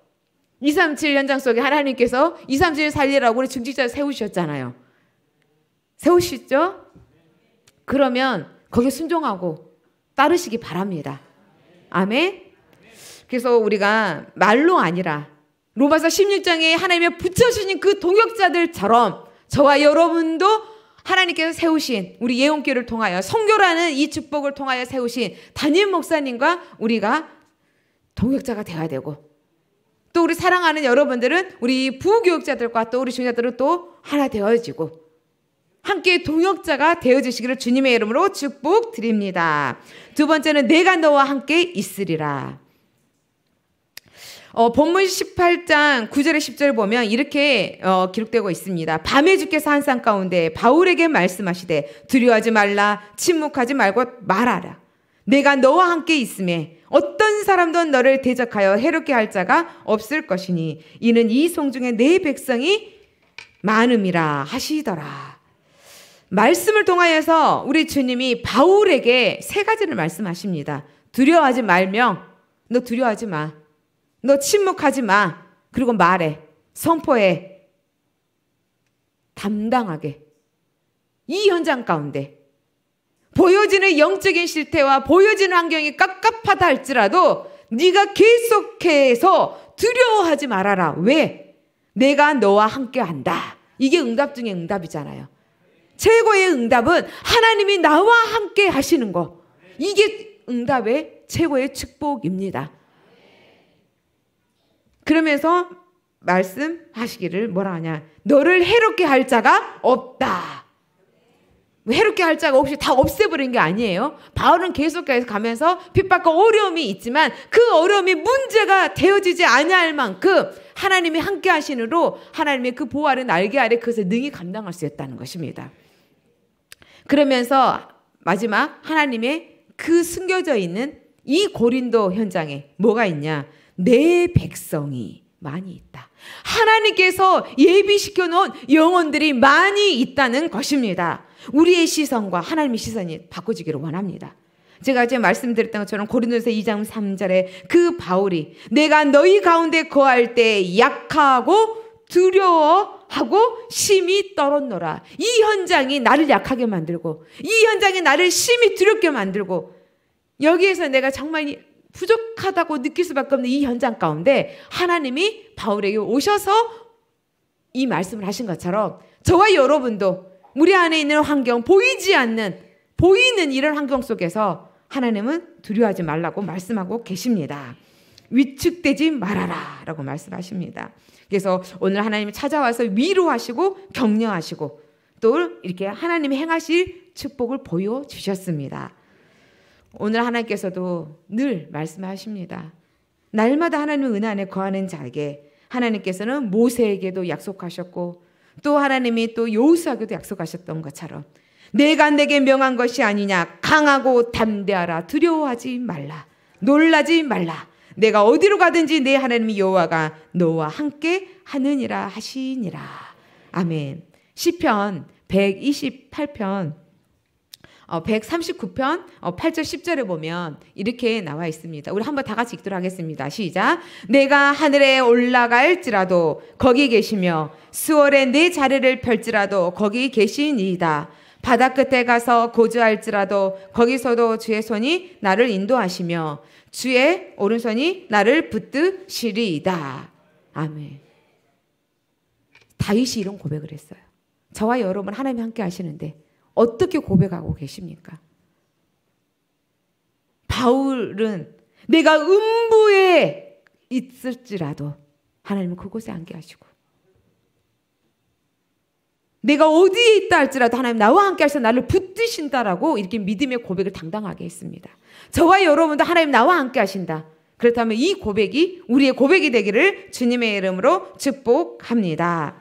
A: 237 현장 속에 하나님께서 237 살리라고 우리 중직자를 세우셨잖아요. 세우시죠? 그러면 거기에 순종하고 따르시기 바랍니다. 아멘. 그래서 우리가 말로 아니라 로마서 16장에 하나님의 붙여주신 그 동역자들처럼 저와 여러분도 하나님께서 세우신 우리 예언교를 통하여 성교라는 이 축복을 통하여 세우신 담임 목사님과 우리가 동역자가 되어야 되고 또 우리 사랑하는 여러분들은 우리 부교육자들과 또 우리 중자들은 또 하나 되어지고 함께 동역자가 되어주시기를 주님의 이름으로 축복드립니다. 두 번째는 내가 너와 함께 있으리라. 어, 본문 18장 9절에 1 0절 보면 이렇게 어, 기록되고 있습니다. 밤에 주께서 한 산 가운데 바울에게 말씀하시되 두려워하지 말라 침묵하지 말고 말하라. 내가 너와 함께 있음에 어떤 사람도 너를 대적하여 해롭게 할 자가 없을 것이니 이는 이송 중에 내 백성이 많음이라 하시더라. 말씀을 통하여서 우리 주님이 바울에게 세 가지를 말씀하십니다. 두려워하지 말며, 너 두려워하지 마. 너 침묵하지 마. 그리고 말해. 선포해. 담당하게. 이 현장 가운데. 보여지는 영적인 실태와 보여지는 환경이 깝깝하다 할지라도 네가 계속해서 두려워하지 말아라. 왜? 내가 너와 함께 한다. 이게 응답 중에 응답이잖아요. 최고의 응답은 하나님이 나와 함께 하시는 것. 이게 응답의 최고의 축복입니다. 그러면서 말씀하시기를 뭐라 하냐. 너를 해롭게 할 자가 없다. 해롭게 할 자가 없이 다 없애버린 게 아니에요. 바울은 계속해서 가면서 핍박과 어려움이 있지만 그 어려움이 문제가 되어지지 아니 만큼 하나님이 함께 하시으로 하나님의 그 보호하는 날개 아래 그것을 능히 감당할 수 있다는 것입니다. 그러면서 마지막 하나님의 그 숨겨져 있는 이 고린도 현장에 뭐가 있냐? 내 백성이 많이 있다. 하나님께서 예비시켜 놓은 영혼들이 많이 있다는 것입니다. 우리의 시선과 하나님의 시선이 바꿔지기를 원합니다. 제가 지금 말씀드렸던 것처럼 고린도서 2장 3절에 그 바울이 내가 너희 가운데 거할 때 약하고 두려워하고 심히 떨었노라. 이 현장이 나를 약하게 만들고, 이 현장이 나를 심히 두렵게 만들고, 여기에서 내가 정말 부족하다고 느낄 수밖에 없는 이 현장 가운데 하나님이 바울에게 오셔서 이 말씀을 하신 것처럼 저와 여러분도 우리 안에 있는 환경, 보이지 않는, 보이는 이런 환경 속에서 하나님은 두려워하지 말라고 말씀하고 계십니다. 위축되지 말아라 라고 말씀하십니다. 그래서 오늘 하나님이 찾아와서 위로하시고 격려하시고 또 이렇게 하나님이 행하실 축복을 보여주셨습니다. 오늘 하나님께서도 늘 말씀하십니다. 날마다 하나님의 은혜 안에 거하는 자에게 하나님께서는 모세에게도 약속하셨고 또 하나님이 또여수아게도 약속하셨던 것처럼 내가 내게 명한 것이 아니냐 강하고 담대하라 두려워하지 말라 놀라지 말라 내가 어디로 가든지 내 하나님 여호와가 너와 함께 하느니라 하시니라. 아멘. 시편 128편 139편 8절 10절에 보면 이렇게 나와 있습니다. 우리 한번 다 같이 읽도록 하겠습니다. 시작. 내가 하늘에 올라갈지라도 거기 계시며 수월에 내 자리를 펼지라도 거기 계시니이다. 바다 끝에 가서 고주할지라도 거기서도 주의 손이 나를 인도하시며 주의 오른손이 나를 붙드시리이다. 아멘. 다윗이 이런 고백을 했어요. 저와 여러분 하나님 함께 하시는데 어떻게 고백하고 계십니까? 바울은 내가 음부에 있을지라도 하나님은 그곳에 안게 하시고 내가 어디에 있다 할지라도 하나님 나와 함께 하셔서 나를 붙드신다라고 이렇게 믿음의 고백을 당당하게 했습니다. 저와 여러분도 하나님 나와 함께 하신다. 그렇다면 이 고백이 우리의 고백이 되기를 주님의 이름으로 축복합니다.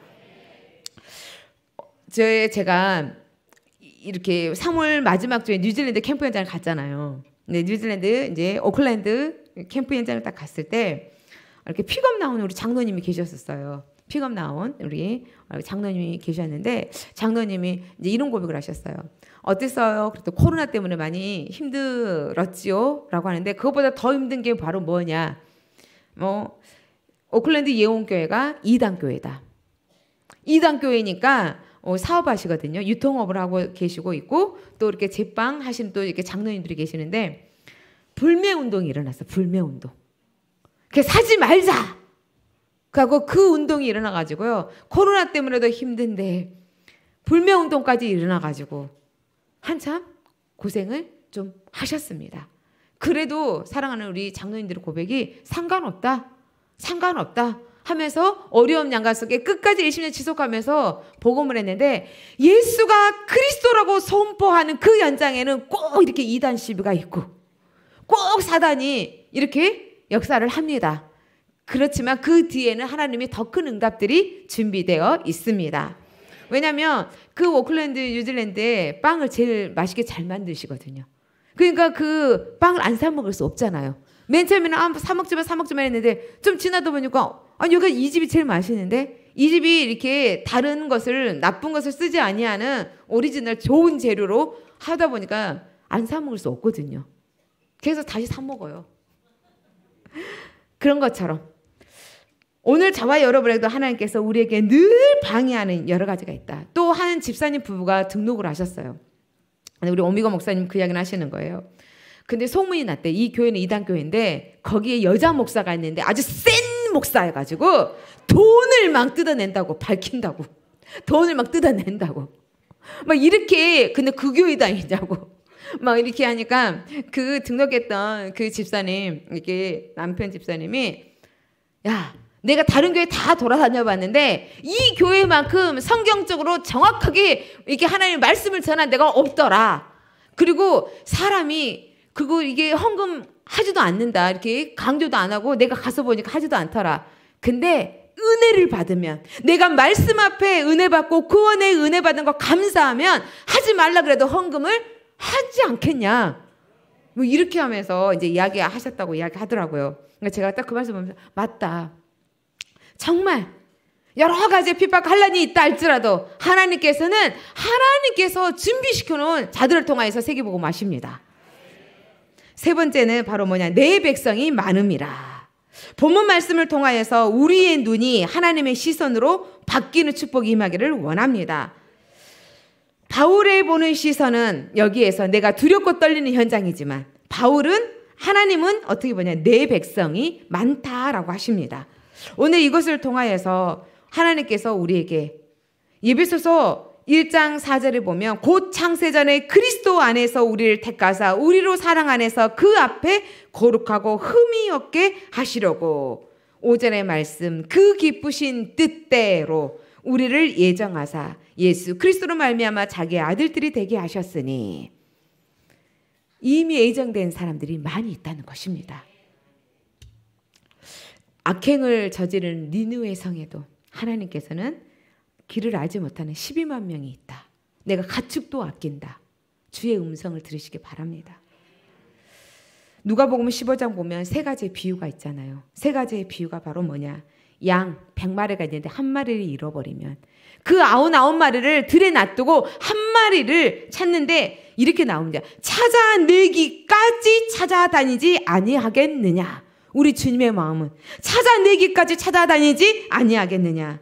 A: 저 제가 이렇게 3월 마지막 주에 뉴질랜드 캠프 현장을 갔잖아요. 근 뉴질랜드 이제 오클랜드 캠프 현장을 딱 갔을 때 이렇게 픽업 나오는 우리 장로님이 계셨었어요. 픽업 나온 우리 어, 장로님이 계셨는데 장로님이 이제 이런 고백을 하셨어요. 어땠어요? 그래도 코로나 때문에 많이 힘들었지요? 라고 하는데 그것보다 더 힘든 게 바로 뭐냐? 뭐 오클랜드 예원교회가 이단 교회다. 이단 교회니까 어, 사업하시거든요. 유통업을 하고 계시고 있고 또 이렇게 제빵 하시또 이렇게 장로님들이 계시는데 불매 운동이 일어났어. 불매 운동. 그 그러니까 사지 말자. 그하고 그 운동이 일어나가지고요. 코로나 때문에도 힘든데 불매 운동까지 일어나가지고 한참 고생을 좀 하셨습니다. 그래도 사랑하는 우리 장로님들의 고백이 상관없다, 상관없다 하면서 어려움 양가 속에 끝까지 20년 지속하면서 복음을 했는데 예수가 그리스도라고 선포하는 그 연장에는 꼭 이렇게 이단 시비가 있고 꼭 사단이 이렇게 역사를 합니다. 그렇지만 그 뒤에는 하나님이 더 큰 응답들이 준비되어 있습니다. 왜냐하면 그 오클랜드 뉴질랜드에 빵을 제일 맛있게 잘 만드시거든요. 그러니까 그 빵을 안 사 먹을 수 없잖아요. 맨 처음에는 아, 사 먹지만 사 먹지만 했는데 좀 지나다 보니까 아 여기 가이 집이 제일 맛있는데 이 집이 이렇게 다른 것을 나쁜 것을 쓰지 아니하는 오리지널 좋은 재료로 하다 보니까 안 사 먹을 수 없거든요. 그래서 다시 사 먹어요. 그런 것처럼 오늘 저와 여러분에게도 하나님께서 우리에게 늘 방해하는 여러 가지가 있다. 또 한 집사님 부부가 등록을 하셨어요. 우리 오미거 목사님 그 이야기를 하시는 거예요. 근데 소문이 났대. 이 교회는 이단 교회인데 거기에 여자 목사가 있는데 아주 센 목사여가지고 돈을 막 뜯어낸다고 밝힌다고 돈을 막 뜯어낸다고 막 이렇게 근데 그 교회 다니냐고 막 이렇게 하니까 그 등록했던 그 집사님 이게 남편 집사님이 야 내가 다른 교회 다 돌아다녀봤는데 이 교회만큼 성경적으로 정확하게 이렇게 하나님의 말씀을 전한 데가 없더라. 그리고 사람이 그리 이게 헌금 하지도 않는다. 이렇게 강조도 안 하고 내가 가서 보니까 하지도 않더라. 근데 은혜를 받으면 내가 말씀 앞에 은혜 받고 구원의 그 은혜 받은 거 감사하면 하지 말라 그래도 헌금을 하지 않겠냐. 뭐 이렇게 하면서 이제 이야기하셨다고 이야기하더라고요. 그러니까 제가 딱 그 말씀 보면서 맞다. 정말 여러 가지 핍박 환란이 있다 할지라도 하나님께서는 하나님께서 준비시켜 놓은 자들을 통하여서 세계 보고 마십니다. 세 번째는 바로 뭐냐? 내 백성이 많음이라. 본문 말씀을 통하여서 우리의 눈이 하나님의 시선으로 바뀌는 축복이 임하기를 원합니다. 바울의 보는 시선은 여기에서 내가 두렵고 떨리는 현장이지만 바울은 하나님은 어떻게 보냐 내 백성이 많다라고 하십니다. 오늘 이것을 통하여서 하나님께서 우리에게 예비소서 1장 4절을 보면 곧 창세전에 그리스도 안에서 우리를 택하사 우리로 사랑 안에서 그 앞에 거룩하고 흠이 없게 하시려고 오전의 말씀 그 기쁘신 뜻대로 우리를 예정하사 예수 그리스도로 말미암아 자기의 아들들이 되게 하셨으니 이미 예정된 사람들이 많이 있다는 것입니다. 악행을 저지른 니누의 성에도 하나님께서는 길을 알지 못하는 12만 명이 있다. 내가 가축도 아낀다. 주의 음성을 들으시기 바랍니다. 누가보음 15장 보면 세 가지의 비유가 있잖아요. 세 가지의 비유가 바로 뭐냐? 양 100마리가 있는데 한 마리를 잃어버리면 그9 9 마리를 들에 놔두고 한 마리를 찾는데 이렇게 나옵니다. 찾아내기까지 찾아다니지 아니하겠느냐? 우리 주님의 마음은 찾아내기까지 찾아다니지 아니하겠느냐.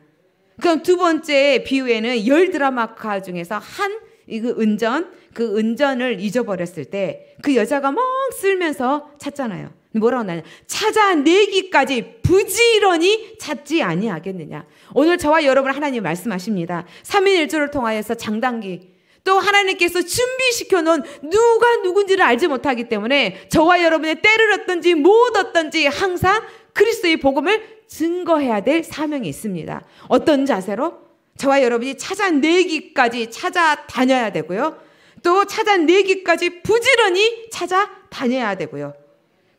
A: 그럼 두 번째 비유에는 열 드라마카 중에서 한 이그 은전 그 은전을 잊어버렸을 때 그 여자가 멍 쓸면서 찾잖아요. 뭐라고 나냐? 찾아내기까지 부지런히 찾지 아니하겠느냐. 오늘 저와 여러분 하나님 말씀하십니다. 3인 1조를 통하여서 장단기 또 하나님께서 준비시켜 놓은 누가 누군지를 알지 못하기 때문에 저와 여러분의 때를 얻든지 못 얻든지 항상 그리스도의 복음을 증거해야 될 사명이 있습니다. 어떤 자세로 저와 여러분이 찾아내기까지 찾아다녀야 되고요. 또 찾아내기까지 부지런히 찾아다녀야 되고요.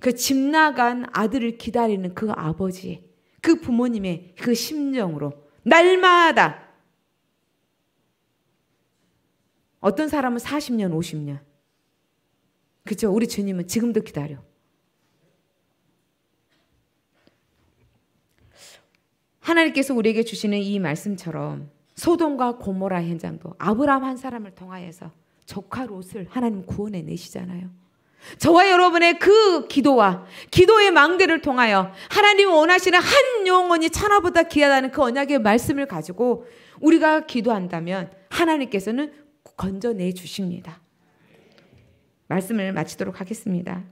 A: 그 집 나간 아들을 기다리는 그 아버지, 그 부모님의 그 심정으로 날마다 어떤 사람은 40년, 50년. 그죠? 우리 주님은 지금도 기다려. 하나님께서 우리에게 주시는 이 말씀처럼 소돔과 고모라 현장도 아브라함 한 사람을 통하여서 조카 롯을 하나님 구원해 내시잖아요. 저와 여러분의 그 기도와 기도의 망대를 통하여 하나님 원하시는 한 영혼이 천하보다 귀하다는 그 언약의 말씀을 가지고 우리가 기도한다면 하나님께서는 건져내 주십니다. 말씀을 마치도록 하겠습니다.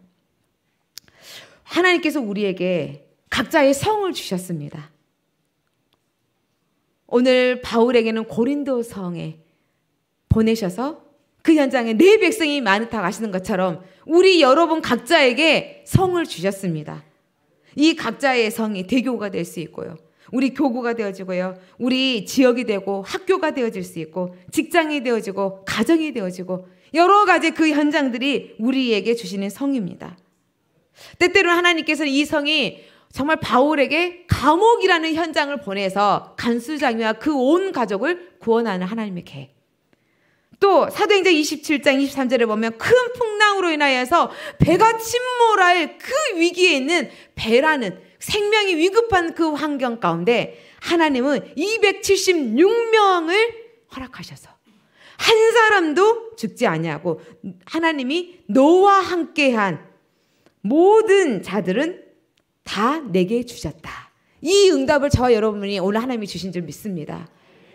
A: 하나님께서 우리에게 각자의 성을 주셨습니다. 오늘 바울에게는 고린도 성에 보내셔서 그 현장에 내 백성이 많다고 하시는 것처럼 우리 여러분 각자에게 성을 주셨습니다. 이 각자의 성이 대교가 될 수 있고요. 우리 교구가 되어지고요. 우리 지역이 되고 학교가 되어질 수 있고 직장이 되어지고 가정이 되어지고 여러 가지 그 현장들이 우리에게 주시는 성입니다. 때때로 하나님께서는 이 성이 정말 바울에게 감옥이라는 현장을 보내서 간수장이와 그 온 가족을 구원하는 하나님의 계획. 또 사도행전 27장 23절에 보면 큰 풍랑으로 인하여서 배가 침몰할 그 위기에 있는 배라는 생명이 위급한 그 환경 가운데 하나님은 276명을 허락하셔서 한 사람도 죽지 아니하고 하나님이 너와 함께한 모든 자들은 다 내게 주셨다. 이 응답을 저 여러분이 오늘 하나님이 주신 줄 믿습니다.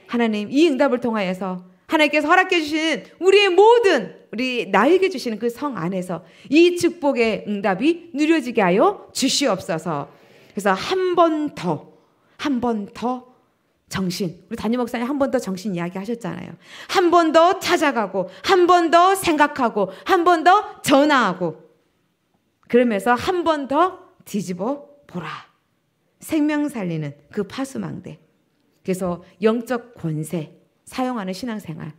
A: 하나님 이 응답을 통하여서 하나님께서 허락해 주시는 우리의 모든 우리 나에게 주시는 그 성 안에서 이 축복의 응답이 누려지게 하여 주시옵소서. 그래서 한 번 더, 한 번 더 정신. 우리 담임 목사님 한 번 더 정신 이야기 하셨잖아요. 한 번 더 찾아가고, 한 번 더 생각하고, 한 번 더 전화하고. 그러면서 한 번 더 뒤집어 보라. 생명 살리는 그 파수망대. 그래서 영적 권세 사용하는 신앙생활.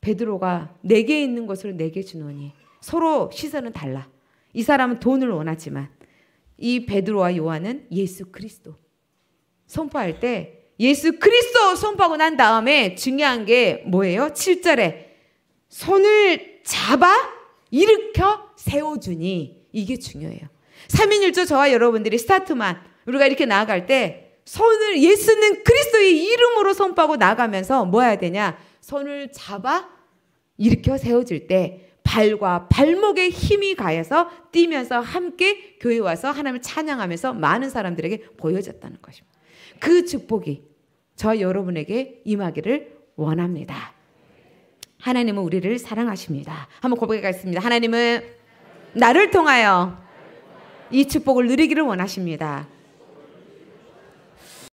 A: 베드로가 내게 있는 것으로 네개 주노니 서로 시선은 달라. 이 사람은 돈을 원하지만 이 베드로와 요한은 예수 그리스도 선포할 때 예수 그리스도 선포하고 난 다음에 중요한 게 뭐예요? 7절에 손을 잡아 일으켜 세워주니 이게 중요해요. 3인1조 저와 여러분들이 스타트만 우리가 이렇게 나아갈 때 손을 예수는 그리스도의 이름으로 선포하고 나가면서 뭐 해야 되냐? 손을 잡아 일으켜 세워질 때 발과 발목에 힘이 가해서 뛰면서 함께 교회 와서 하나님을 찬양하면서 많은 사람들에게 보여졌다는 것입니다. 그 축복이 저 여러분에게 임하기를 원합니다. 하나님은 우리를 사랑하십니다. 한번 고백하겠습니다. 하나님은 나를 통하여 이 축복을 누리기를 원하십니다.